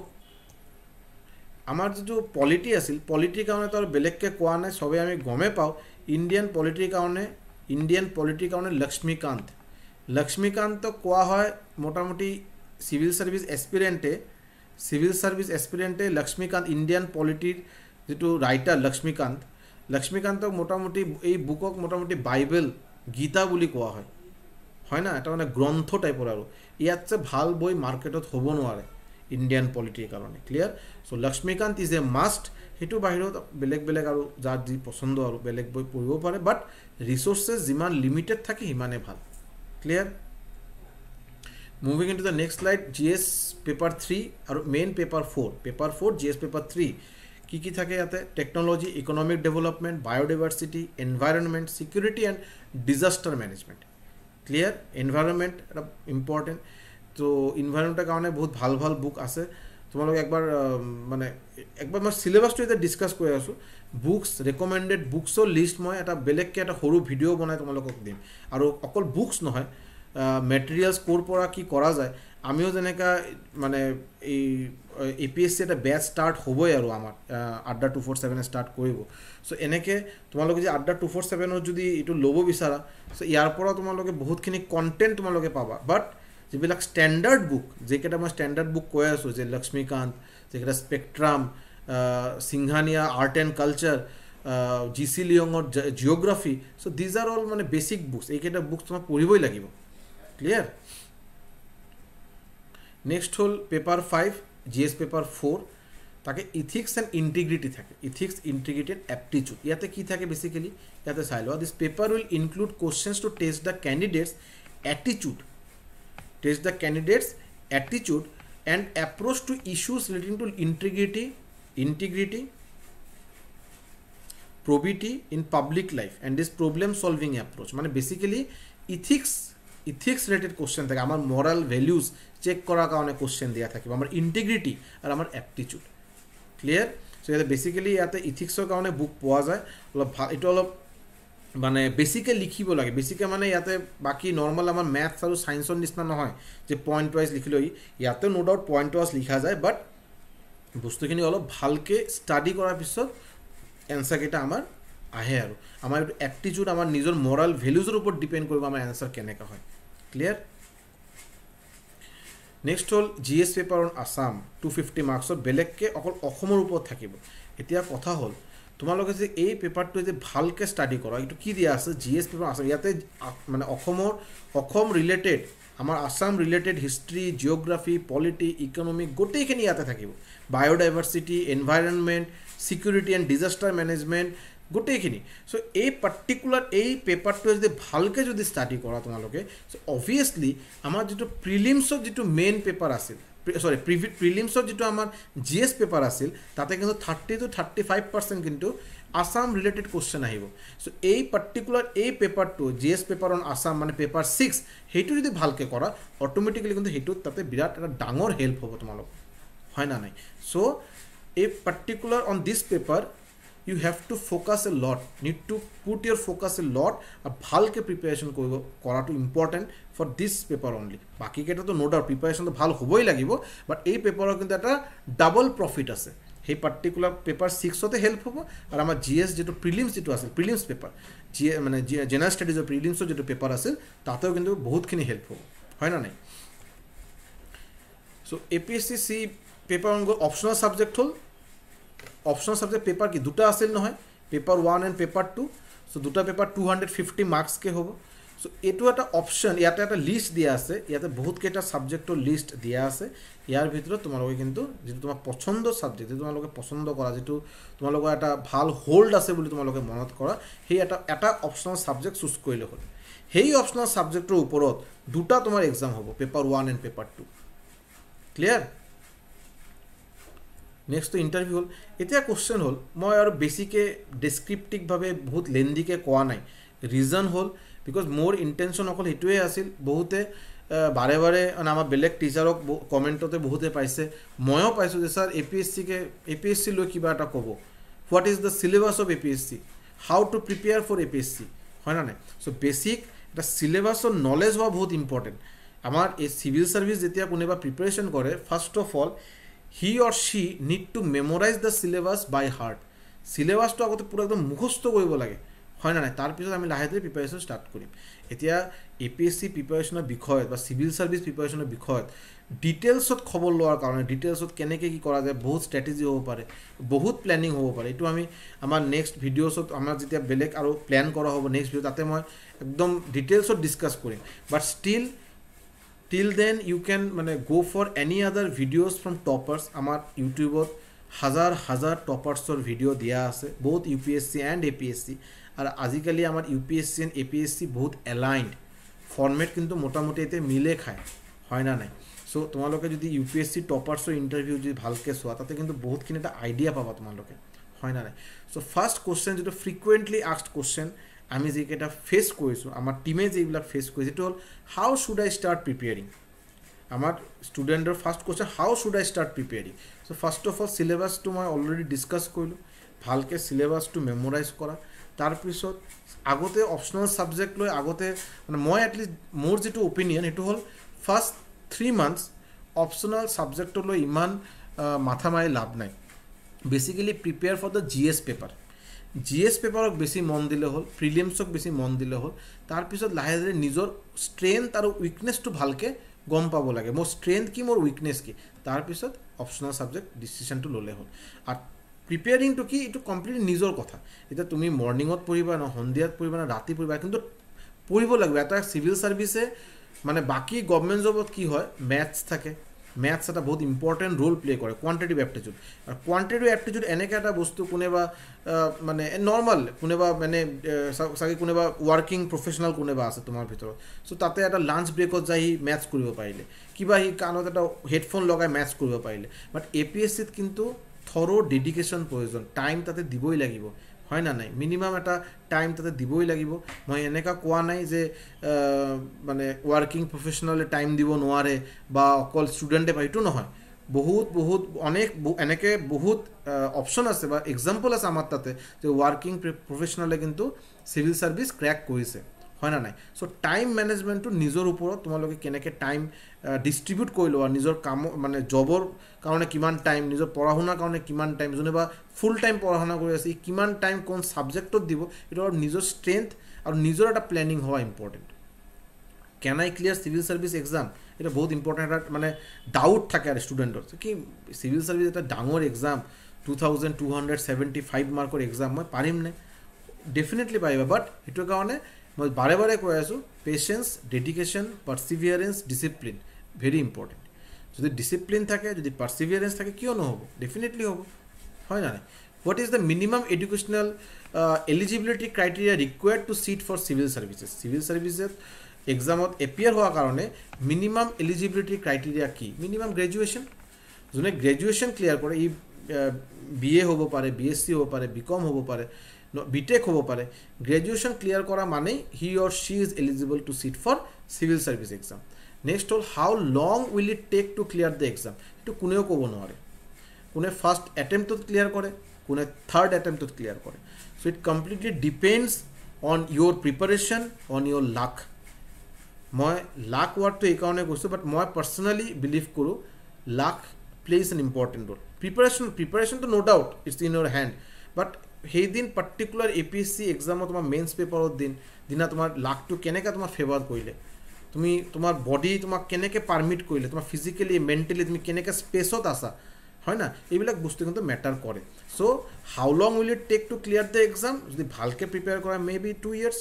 আমাৰ যিটো পলিটি আছিল পলিটিৰ কাৰণে তাৰ বেলেগকৈ কোৱা নাই চবেই আমি গমে পাওঁ ইণ্ডিয়ান পলিটিৰ কাৰণে ইণ্ডিয়ান পলিটিৰ কাৰণে লক্ষ্মীকান্ত লক্ষ্মীকান্তক কোৱা হয় মোটামুটি চিভিল ছাৰ্ভিচ এক্সপিৰিয়েণ্টে চিভিল ছাৰ্ভিচ এক্সপিৰিয়েণ্টে লক্ষ্মীকান্ত ইণ্ডিয়ান পলিটিৰ যিটো ৰাইটাৰ লক্ষ্মীকান্ত লক্ষ্মীকান্তক মোটামুটি এই বুকক মোটামুটি বাইবেল গীতা বুলি কোৱা হয় হয় না এটা মানে গ্ৰন্থ টাইপৰ আৰু ইয়াত যে ভাল বই মাৰ্কেটত হ'ব নোৱাৰে ইণ্ডিয়ান পলিটিৰ কাৰণে clear so' Laxmikanth is a must সেইটো বাহিৰত বেলেগ বেলেগ আৰু যাৰ যি পচন্দ আৰু বেলেগ বৈ পঢ়িব পাৰে বাট ৰিচৰ্চেছ যিমান লিমিটেড থাকে সিমানেই ভাল clear moving into the next light G S paper three আৰু main paper four paper four G S paper three কি কি থাকে ইয়াতে technology economic development biodiversity environment security and disaster management clear environment এটা important তো ইনভাইৰমেণ্টৰ কাৰণে বহুত ভাল ভাল বুক আছে তোমালোকে একবাৰ মানে একবাৰ মই চিলেবাছটো এতিয়া ডিছকাছ কৰি আছোঁ বুকছ ৰেকমেণ্ডেড বুকছৰ লিষ্ট মই এটা বেলেগকৈ এটা সৰু ভিডিঅ' বনাই তোমালোকক দিম আৰু অকল বুকছ নহয় মেটেৰিয়েলছ ক'ৰ পৰা কি কৰা যায় আমিও যেনেকৈ মানে এই এ পি এছ চি এটা বেট ষ্টাৰ্ট হ'বই আৰু আমাৰ আড্ডা টু ফ'ৰ ছেভেন ষ্টাৰ্ট কৰিব চ' এনেকৈ তোমালোকে যদি আড্ডা টু ফ'ৰ ছেভেনত যদি এইটো ল'ব বিচাৰা চ' ইয়াৰ পৰা তোমালোকে বহুতখিনি কণ্টেণ্ট তোমালোকে পাবা বাট যিবিলাক ষ্টেণ্ডাৰ্ড বুক যিকেইটা মই ষ্টেণ্ডাৰ্ড বুক কৈ আছোঁ যে লক্ষ্মীকান্ত যিকেইটা spectrum Singhania art and culture G C লিয়ঙৰ geography so' these are all মানে বেচিক বুকছ এইকেইটা বুকছ তোমাক পঢ়িবই লাগিব ক্লিয়াৰ নেক্সট হ'ল paper five G S paper four তাকে ইথিক্স এণ্ড ইণ্টিগ্ৰিটি থাকে ইথিক্স ইণ্টিগ্ৰিটি এণ্ড এপ্টিটিউড ইয়াতে কি থাকে বেচিকেলি ইয়াতে চাই লোৱা this paper will include questions to test the candidate's attitude test the candidate's attitude and approach to issues relating to integrity, integrity, probity in public life and this problem solving approach মানে basically ethics ethics related question থাকে আমার মরাল values check করার কারণে question দেওয়া থাকে আমার integrity আর আমার অ্যাপটিচিউড ক্লিয়ার সো ইয়াতে বেসিক্যালি ইয়াতে ইথিক্সৰ কাৰণে বুক পোৱা যায় অলপ ভাল এইটো অলপ মানে বেছিকৈ লিখিব লাগে বেছিকৈ মানে ইয়াতে বাকী নৰ্মেল আমাৰ মেথছ আৰু ছায়েন্সৰ নিচিনা নহয় যে পইণ্ট ৱাইজ লিখি লৈ ইয়াতে ন' ডাউট পইণ্ট ৱাইজ লিখা যায় বাট বস্তুখিনি অলপ ভালকৈ ষ্টাডি কৰাৰ পিছত এনচাৰকেইটা আমাৰ আহে আৰু আমাৰ এইটো এপটিটিউড আমাৰ নিজৰ মৰেল ভেলুজৰ ওপৰত ডিপেণ্ড কৰিব আমাৰ এনচাৰ কেনেকুৱা হয় ক্লিয়াৰ নেক্সট হ'ল G S paper on Assam two fifty মাৰ্কছত বেলেগকৈ অকল অসমৰ ওপৰত থাকিব এতিয়া কথা হ'ল তোমালোকে যে এই পেপারটো যে ভালকে ষ্টাডি করো এইটো কি দিয়া আছে জি এস পেপার আসাম ইয়াতে মানে অসমৰ অসম ৰিলেটেড আমাৰ Assam related history geography polity economic গোটেইখিনি ইয়াতে থাকিব biodiversity environment security and disaster management গোটেইখিনি সো এই পার্টিকুলার এই পেপারটা যদি ভালকে যদি স্টাডি করা তোমালোকে সো অভিয়াসলি আমার যেটা প্রিলিমসর যেটা মেইন পেপার আছে চৰি প্ৰিভি প্ৰিলিমছৰ যিটো আমাৰ জি এছ পেপাৰ আছিল তাতে কিন্তু thirty two thirty five percent কিন্তু আছাম ৰিলেটেড কুৱেশ্যন আহিব চ' এই পাৰ্টিকুলাৰ এই পেপাৰটো G S paper on Assam মানে পেপাৰ ছিক্স সেইটো যদি ভালকৈ কৰা অট'মেটিকেলি কিন্তু সেইটো তাতে বিৰাট এটা ডাঙৰ হেল্প হ'ব তোমালোক হয় না নাই চ' এই particular on this paper you have to focus a lot need to put your focus a lot আৰু ভালকৈ প্ৰিপেয়াৰেশ্যন কৰিব কৰাটো important for this paper only বাকীকেইটাতো নো ডাউট প্ৰিপেয়াৰেশ্যনটো ভাল হ'বই লাগিব বাট এই পেপাৰৰ কিন্তু এটা ডাবল প্ৰফিট আছে সেই পাৰ্টিকুলাৰ পেপাৰ ছিক্সতে হেল্প হ'ব আৰু আমাৰ জি এছ যিটো প্ৰিলিমছ যিটো আছিল প্ৰিলিমছ পেপাৰ জি মানে জি জেনেৰেল ষ্টাডিজৰ প্ৰিলিমছৰ যিটো পেপাৰ আছিল তাতেও কিন্তু বহুতখিনি হেল্প হ'ব হয় নে নাই so' A P S C C paper optional subject হ'ল অপশ্যন সাবজেক্ট পেপার কি দুটা আছিল নহয় paper one and paper two so দুটা পেপার টু হান্ড্রেড ফিফটি মার্কসকে হব সো এই একটা অপশন ইয়াতে একটা লিস্ট দিয়া আছে ইয়াতে বহুত কেটা সাবজেক্টর লিস্ট দিয়া আছে ইয়ার ভিতর তোমালে কিন্তু যে তোমার পছন্দ সাবজেক্ট যে তোমালে পছন্দ করা যেটু তোমালোক একটা ভাল হোল্ড আছে বলে তোমালে মনত করা সেই একটা একটা অপশনাল সাবজেক্ট চুজ করলে হল সেই অপশনাল সাবজেক্টর উপর দুটা তোমার এক্সাম হব paper one and paper two clear নেক্সটটো ইণ্টাৰভিউ হ'ল এতিয়া কুৱেশ্যন হ'ল মই আৰু বেছিকৈ ডেছক্ৰিপ্টিভভাৱে বহুত লেণ্ডিকৈ কোৱা নাই ৰিজন হ'ল বিকজ মোৰ ইণ্টেনশ্যন অকল সেইটোৱে আছিল বহুতে বাৰে বাৰে মানে আমাৰ বেলেগ টিচাৰক কমেণ্টতে বহুতে পাইছে ময়ো পাইছোঁ যে ছাৰ এ পি এছ চিকে এ পি এছ চি লৈ কিবা এটা ক'ব what is the syllabus of A P S C how to prepare for A P S C হয় নাই চ' বেছিক এটা চিলেবাছৰ নলেজ হোৱা বহুত ইম্পৰ্টেণ্ট আমাৰ এই চিভিল ছাৰ্ভিচ যেতিয়া কোনোবা প্ৰিপেৰেশ্যন কৰে first of all he or she need to memorize the syllabus by heart চিলেবাছটো আগতে পূৰা একদম মুখস্থ কৰিব লাগে হয় নাই তাৰপিছত আমি লাহে ধীৰে প্ৰিপেৰেশ্যন ষ্টাৰ্ট কৰিম এতিয়া এ পি এছ চি প্ৰিপেৰেশ্যনৰ বিষয়ত বা চিভিল ছাৰ্ভিচ প্ৰিপেৰেশ্যনৰ বিষয়ত ডিটেইলছত খবৰ লোৱাৰ কাৰণে ডিটেইলছত কেনেকৈ কি কৰা যায় বহুত ষ্ট্ৰেটেজি হ'ব পাৰে বহুত প্লেনিং হ'ব পাৰে এইটো আমি আমাৰ নেক্সট ভিডিঅ'ছত আমাৰ যেতিয়া বেলেগ আৰু প্লেন কৰা হ'ব নেক্সট ভিডিঅ' তাতে মই একদম ডিটেইলছত ডিছকাছ কৰিম but still till then you can মানে go for any other videos from toppers আমাৰ ইউটিউবত হাজাৰ হাজাৰ টপাৰ্ছৰ ভিডিঅ' দিয়া আছে বহুত U P S C and A P S C আৰু আজিকালি আমাৰ U P S C and A P S C বহুত এলাইণ্ড ফৰ্মেট কিন্তু মোটামুটি এতিয়া মিলে খায় হয় না নাই চ' তোমালোকে যদি ইউ পি এছ চি টপাৰ্ছৰ ইণ্টাৰভিউ যদি ভালকৈ চোৱা তাতে কিন্তু বহুতখিনি এটা আইডিয়া পাবা তোমালোকে হয় না নাই চ' ফাৰ্ষ্ট কুৱেশ্যন যিটো ফ্ৰিকুৱেণ্টলি আষ্ট কুৱেশ্যন আমি যিকেইটা ফেচ কৰিছোঁ আমাৰ টীমে যিবিলাক ফেচ কৰিছে সেইটো হ'ল how should I start preparing আমাৰ ষ্টুডেণ্টৰ first question how should I start preparing so' first of all চিলেবাছটো মই অলৰেডি ডিছকাছ কৰিলোঁ ভালকৈ চিলেবাছটো মেম'ৰাইজ কৰা তাৰপিছত আগতে অপচনেল ছাবজেক্ট লৈ আগতে মানে মই এটলিষ্ট মোৰ যিটো অপিনিয়ন সেইটো হ'ল ফাৰ্ষ্ট থ্ৰী মান্থছ অপচনেল ছাবজেক্টলৈ ইমান মাথা মাৰি লাভ নাই basically prepare for the G S paper G S পেপাৰক বেছি মন দিলে হ'ল ফ্ৰিলিয়ামছক বেছি মন দিলে হ'ল তাৰপিছত লাহে লাহে নিজৰ ষ্ট্ৰেংথ আৰু উইকনেছটো ভালকৈ গম পাব লাগে মোৰ ষ্ট্ৰেংথ কি মোৰ উইকনেছ কি তাৰপিছত অপচনেল ছাবজেক্ট ডিচিশ্যনটো ল'লে হ'ল আৰু প্ৰিপেয়াৰিংটো কি এইটো কমপ্লিট নিজৰ কথা এতিয়া তুমি মৰ্ণিঙত পঢ়িবা ন সন্ধিয়াত পঢ়িবা ন ৰাতি পঢ়িবা কিন্তু পঢ়িব লাগিব এটা চিভিল ছাৰ্ভিচে মানে বাকী গভমেণ্ট জবত কি হয় মেথছ থাকে মেথছ এটা বহুত ইম্পৰ্টেণ্ট ৰোল প্লে' কৰে কোৱাণ্টিটিভ এপটিটিউড আৰু কোৱাণ্টিটিভ এপটিটিউড এনেকুৱা এটা বস্তু কোনোবা মানে নৰ্মেল কোনোবা মানে চাগে কোনোবা ৱৰ্কিং প্ৰফেচনেল কোনোবা আছে তোমাৰ ভিতৰত চ' তাতে এটা লাঞ্চ ব্ৰেকত যাই সি মেথছ কৰিব পাৰিলে কিবা সি কাণত এটা হেডফোন লগাই মেথছ কৰিব পাৰিলে বাট এ পি এছ চিত কিন্তু থৰ' ডেডিকেশ্যন প্ৰয়োজন টাইম তাতে দিবই লাগিব হয় না নাই মিনিমাম এটা টাইম তাতে দিবই লাগিব মই এনেকুৱা কোৱা নাই যে মানে ৱৰ্কিং প্ৰফেচনেলে টাইম দিব নোৱাৰে বা অকল ষ্টুডেণ্টে পায় এইটো নহয় বহুত বহুত অনেক এনেকৈ বহুত অপশ্যন আছে বা এক্সাম্পল আছে আমাৰ তাতে যে ৱৰ্কিং প্ৰফেচনেলে কিন্তু চিভিল ছাৰ্ভিচ ক্ৰেক কৰিছে হয় নাই চ' টাইম মেনেজমেণ্টটো নিজৰ ওপৰত তোমালোকে কেনেকৈ টাইম ডিষ্ট্ৰিবিউট কৰি লোৱা নিজৰ কামৰ মানে জবৰ কাৰণে কিমান টাইম নিজৰ পঢ়া শুনাৰ কাৰণে কিমান টাইম যোনে বা ফুল টাইম পঢ়া শুনা কৰি আছে ই কিমান টাইম কোন ছাবজেক্টত দিব এইটো আৰু নিজৰ ষ্ট্ৰেংথ আৰু নিজৰ এটা প্লেনিং হোৱা important can I clear civil service exam এইটো বহুত ইম্পৰ্টেণ্ট এটা মানে ডাউট থাকে আৰু ষ্টুডেণ্টৰ কি চিভিল ছাৰ্ভিচ এটা ডাঙৰ exam two thousand two hundred seventy five মাৰ্কৰ এক্সাম মই পাৰিমনে ডেফিনেটলি পাৰিবা বাট সেইটো কাৰণে মই বাৰে বাৰে কৈ আছোঁ patience dedication perseverance discipline very important যদি ডিচিপ্লিন থাকে যদি পাৰ্চিভিয়াৰেঞ্চ থাকে কিয় নহ'ব ডেফিনেটলি হ'ব হয় জানে what is the minimum educational eligibility criteria required to sit for civil services civil services এক্সামত এপিয়াৰ হোৱাৰ কাৰণে মিনিমাম এলিজিবিলিটি ক্ৰাইটেৰিয়া কি মিনিমাম গ্ৰেজুৱেশ্যন যোনে গ্ৰেজুৱেশ্যন ক্লিয়াৰ কৰে ই বি uh, এ হ'ব পাৰে বি এছ চি হ'ব পাৰে বি কম হ'ব পাৰে বিটেক হ'ব পাৰে গ্ৰেজুৱেশ্যন ক্লিয়াৰ কৰা মানেই he or she is eligible to sit for civil service exam next হ'ল how long will it take to clear the exam সেইটো কোনেও ক'ব নোৱাৰে কোনে ফাৰ্ষ্ট এটেম্পটোত ক্লিয়াৰ কৰে কোনে থাৰ্ড এটেম্পটোত ক্লিয়াৰ কৰে so' it completely depends on your preparation on your luck মই লাক ৱাৰ্ডটো এইকাৰণে কৈছোঁ বাট মই পাৰ্চনেলি বিলিভ কৰোঁ luck plays an important role preparation প্ৰিপাৰেশ্যনটো no' doubt it's in your hand but সেইদিন particular A P S C এক্সামৰ তোমাৰ মেইনছ পেপাৰৰ দিন দিনা তোমাৰ লাকটো কেনেকৈ তোমাৰ ফেভাৰ কৰিলে তুমি তোমাৰ বডি তোমাক কেনেকৈ পাৰ্মিট কৰিলে তোমাৰ ফিজিকেলি মেণ্টেলি তুমি কেনেকৈ স্পেচত আছা হয় না এইবিলাক বস্তু কিন্তু মেটাৰ কৰে so' how long will it take to clear the exam যদি ভালকৈ প্ৰিপেয়াৰ কৰা মে বি টু ইয়েৰ্ছ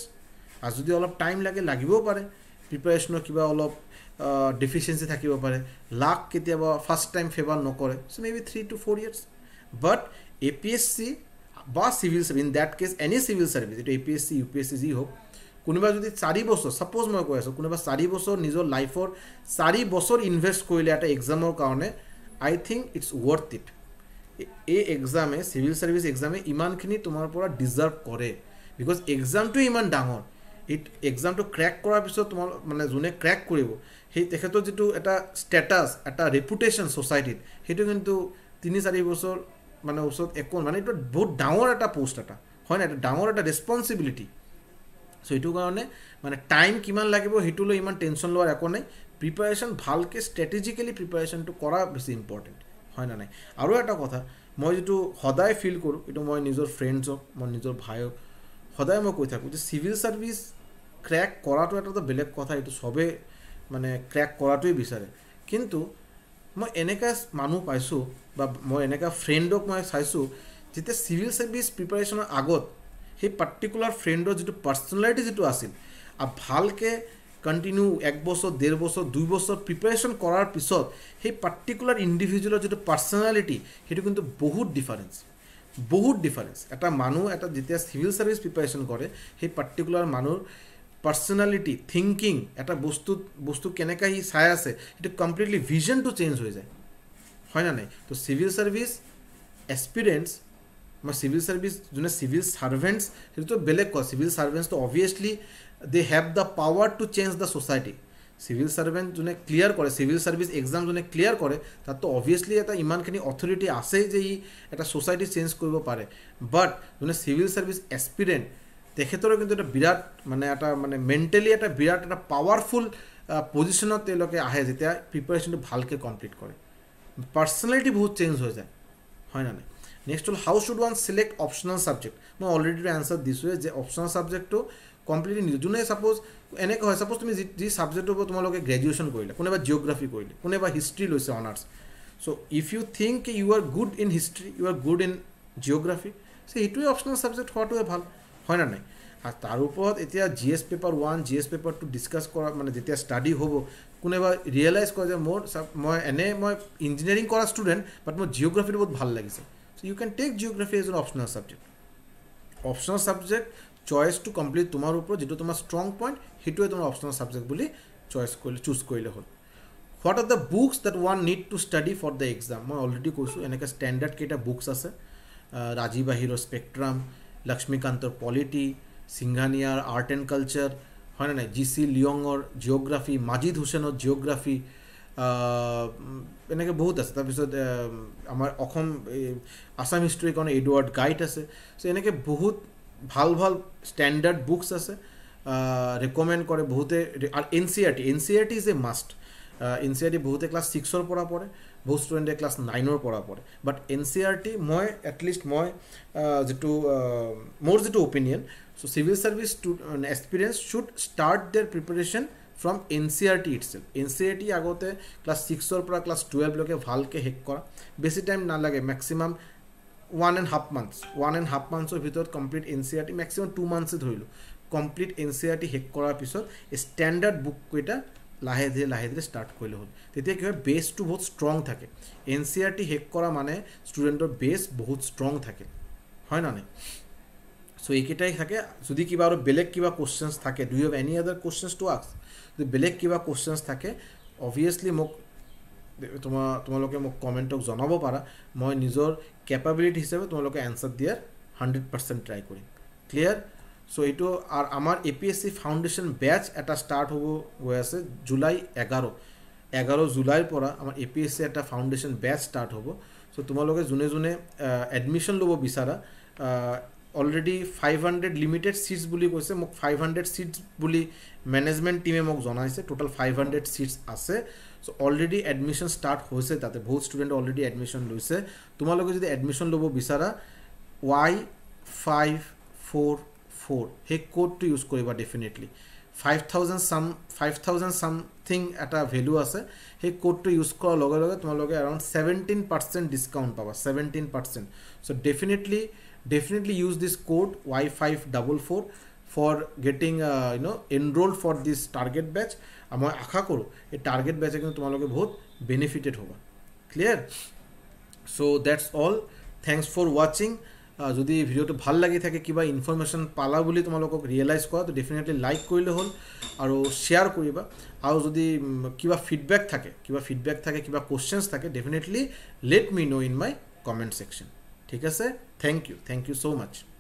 আৰু যদি অলপ টাইম লাগে লাগিবও পাৰে প্ৰিপেৰেশ্যনৰ কিবা অলপ ডিফিচিয়েঞ্চি থাকিব পাৰে লাক কেতিয়াবা ফাৰ্ষ্ট টাইম ফেভাৰ নকৰে so' maybe three to four years but A P S C বা civil in that case any civil service এইটো A P S C U P S C যি হওক কোনোবা যদি চাৰি বছৰ ছাপ'জ মই কৈ আছোঁ কোনোবা চাৰি বছৰ নিজৰ লাইফৰ চাৰি বছৰ ইনভেষ্ট কৰিলে এটা এক্সামৰ কাৰণে I think it's worth it এই এক্সামে চিভিল চাৰ্ভিচ এক্সামে ইমানখিনি তোমাৰ পৰা ডিজাৰ্ভ কৰে বিকজ এক্সামটোৱে ইমান ডাঙৰ এই এক্সামটো ক্ৰেক কৰাৰ পিছত তোমাৰ মানে যোনে ক্ৰেক কৰিব সেই তেখেতৰ যিটো এটা ষ্টেটাছ এটা ৰেপুটেশ্যন ছ'চাইটিত সেইটো কিন্তু তিনি চাৰি বছৰ মানে ওচৰত একো মানে এইটো বহুত ডাঙৰ এটা পোষ্ট এটা হয় নাই এটা ডাঙৰ এটা ৰেচপনচিবিলিটি চ' সেইটো কাৰণে মানে টাইম কিমান লাগিব সেইটোলৈ ইমান টেনশ্যন লোৱাৰ একো নাই প্ৰিপেৰেশ্যন ভালকৈ ষ্ট্ৰেটেজিকেলি প্ৰিপেৰেশ্যনটো কৰা বেছি ইম্পৰ্টেণ্ট হয় নে নাই আৰু এটা কথা মই যিটো সদায় ফিল কৰোঁ এইটো মই নিজৰ ফ্ৰেণ্ডছ হওক মই নিজৰ ভাই হওক সদায় মই কৈ থাকোঁ যে চিভিল ছাৰ্ভিচ ক্ৰেক কৰাটো এটা এটা বেলেগ কথা এইটো চবেই মানে ক্ৰেক কৰাটোৱেই বিচাৰে কিন্তু মই এনেকুৱা মানুহ পাইছোঁ বা মই এনেকুৱা ফ্ৰেণ্ডক মই চাইছোঁ যেতিয়া চিভিল ছাৰ্ভিচ প্ৰিপাৰেশ্যনৰ আগত সেই পাৰ্টিকুলাৰ ফ্ৰেণ্ডৰ যিটো পাৰ্চনেলিটি যিটো আছিল আৰু ভালকৈ কণ্টিনিউ এক বছৰ ডেৰ বছৰ দুই বছৰ প্ৰিপেৰেশ্যন কৰাৰ পিছত সেই পাৰ্টিকুলাৰ ইণ্ডিভিজুৱেলৰ যিটো পাৰ্চনেলিটি সেইটো কিন্তু বহুত ডিফাৰেঞ্চ বহুত ডিফাৰেঞ্চ এটা মানুহ এটা যেতিয়া চিভিল ছাৰ্ভিচ প্ৰিপাৰেশ্যন কৰে সেই পাৰ্টিকুলাৰ মানুহৰ পাৰ্চনেলিটি থিংকিং এটা বস্তুত বস্তু কেনেকৈ সি চাই আছে সেইটো কমপ্লিটলি ভিজনটো চেঞ্জ হৈ যায় হয় নাই তো চিভিল চাৰ্ভিছ এক্সপিৰিয়েঞ্চ মই চিভিল চাৰ্ভিছ যোনে চিভিল চাৰ্ভেণ্টছ সেইটোতো বেলেগ কয় চিভিল চাৰ্ভেণ্টছটো obviously they have the power to change the society civil servant যোনে ক্লিয়াৰ কৰে চিভিল চাৰ্ভিছ এক্সাম যোনে ক্লিয়াৰ কৰে তাততো অভিয়াছলি এটা ইমানখিনি অথৰিটি আছে যে ই এটা ছ'চাইটি চেঞ্জ কৰিব পাৰে বাট যোনে চিভিল চাৰ্ভিছ এক্সপিৰিয়েণ্ট তেখেতৰ কিন্তু এটা বিৰাট মানে এটা মানে মেণ্টেলি এটা বিৰাট এটা পাৱাৰফুল পজিশ্যনত তেওঁলোকে আহে যেতিয়া প্ৰিপেৰেশ্যনটো ভালকৈ কমপ্লিট কৰে পাৰ্চনেলিটি বহুত চেঞ্জ হৈ যায় হয় নাই নেক্সট হ'ল how should one select optional subject মই অলৰেডি এনচাৰ দিছোঁৱেই যে অপচনেল ছাবজেক্টটো কমপ্লিটলি নিদিওঁ যোনে ছাপ'জ এনেকৈ হয় ছাপ'জ তুমি যি যি ছাবজেক্টৰ ওপৰত তোমালোকে গ্ৰেজুৱেশ্যন কৰিলে কোনোবা জিঅ'গ্ৰাফী কৰিলে কোনোবা হিষ্ট্ৰী লৈছে honours so' if you think you are good in history you are good in geography so' সেইটোৱে অপচনেল ছাবজেক্ট হোৱাটোৱে ভাল হয় নে নাই আৰু তাৰ ওপৰত এতিয়া G S paper one G S paper two discuss কৰা মানে যেতিয়া ষ্টাডি হ'ব কোনোবা ৰিয়েলাইজ কৰে যে মোৰ মই এনেই মই ইঞ্জিনিয়াৰিং কৰা ষ্টুডেণ্ট বাট মোৰ জিঅ'গ্ৰাফিটো বহুত ভাল লাগিছে so' you can take geography as an optional subject optional subject চইচটো কমপ্লিট তোমাৰ ওপৰত যিটো তোমাৰ ষ্ট্ৰং পইণ্ট সেইটোৱে তোমাৰ অপচনেল ছাবজেক্ট বুলি চইচ কৰিলে চুজ কৰিলে হ'ল what are the books that one need to study for the exam মই অলৰেডি কৈছোঁ এনেকৈ ষ্টেণ্ডাৰ্ড কেইটা বুকছ আছে ৰাজীৱ আহিৰৰ স্পেক্ট্ৰাম লক্ষ্মীকান্তৰ পলিটি সিংঘানিয়াৰ আৰ্ট এণ্ড কালচাৰ হয়নে নাই জি চি লিয়ঙৰ জিঅ'গ্ৰাফী মাজিদ হুছেনৰ জিঅ'গ্ৰাফী এনেকৈ বহুত আছে তাৰপিছত আমাৰ অসম আছাম হিষ্ট্ৰীৰ কাৰণে এডৱাৰ্ড গাইড আছে চ' এনেকৈ বহুত ভাল ভাল ষ্টেণ্ডাৰ্ড বুকছ আছে ৰিকমেণ্ড কৰে বহুতে আৰু N C R T N C R T is a must N C R T বহুতে ক্লাছ ছিক্সৰ পৰা পঢ়ে বহুত ষ্টুডেণ্টে ক্লাছ নাইনৰ পৰা পঢ়ে but N C R T মই এটলিষ্ট মই যিটো মোৰ যিটো opinion so' civil service experience should start their preparation from N C R T itself N C R T আগতে ক্লাছ ছিক্সৰ পৰা ক্লাছ টুৱেলভলৈকে ভালকৈ শেষ কৰা বেছি টাইম নালাগে maximum one and half months one and half মান্থছৰ ভিতৰত complete N C R T maximum two মান্থছে ধৰিলোঁ complete N C R T শেষ কৰাৰ পিছত ষ্টেণ্ডাৰ্ড বুককেইটা লাহে ধীরে লাহে ধীরে স্টার্ট করলে হল তেতিয়া কি হয় বেসটো বহুত স্ট্রং থাকে এন সি আর টি শেষ করা মানে স্টুডেন্টর বেস বহুত স্ট্রং থাকে হয় না সো এইকেইটাই থাকে যদি কিবা আর বেলেগ কিবা কোশ্চেন্স থাকে do you have any other questions to us যদি বেলেগ কিবা কোশ্চেন্স থাকে অবভিয়াসলি মোক তোমা তোমালোকে মোক কমেন্টক জনাব পারা মই নিজৰ কেপাবিলিটি হিসাবে তোমালোকে অ্যানসাৰ দিয়াৰ হান্ড্ৰেড পাৰ্সেন্ট ট্ৰাই কৰি ক্লিয়াৰ চ' এইটো আৰু আমাৰ A P S C foundation batch এটা ষ্টাৰ্ট হ'ব গৈ আছে জুলাই এঘাৰ এঘাৰ জুলাইৰ পৰা আমাৰ এ পি এছ চি এটা ফাউণ্ডেশ্যন বেটছ ষ্টাৰ্ট হ'ব চ' তোমালোকে যোনে যোনে এডমিশ্যন ল'ব বিচাৰা already five hundred limited seats বুলি কৈছে মোক ফাইভ হাণ্ড্ৰেড ছিটছ বুলি মেনেজমেণ্ট টীমে মোক জনাইছে টোটেল ফাইভ হাণ্ড্ৰেড ছিটছ আছে চ' অলৰেডি এডমিশ্যন ষ্টাৰ্ট হৈছে তাতে বহুত ষ্টুডেণ্ট অলৰেডি এডমিশ্যন লৈছে তোমালোকে যদি এডমিশ্যন ল'ব বিচাৰা why five four four. He code to use koriba definitely. Five thousand some five thousand something at a value as a he code to use call logo logo to log around seventeen percent discount power seventeen percent. So definitely definitely use this code Y five double four for getting uh, you know enrolled for this target batch. I'm a kakuru a target batch again to log both benefited over clear. So that's all. Thanks for watching. যদি ভিডিওটো ভাল লাগি থাকে কিবা information পালা বুলি তোমালোকক realise কৰা তো ডেফিনেটলি লাইক কৰিলে হ'ল আৰু শ্বেয়াৰ কৰিবা আৰু যদি কিবা ফিডবেক থাকে কিবা ফিডবেক থাকে কিবা কুৱেশ্যনছ থাকে definitely let me know' in my comment section ঠিক আছে thank you thank you so' much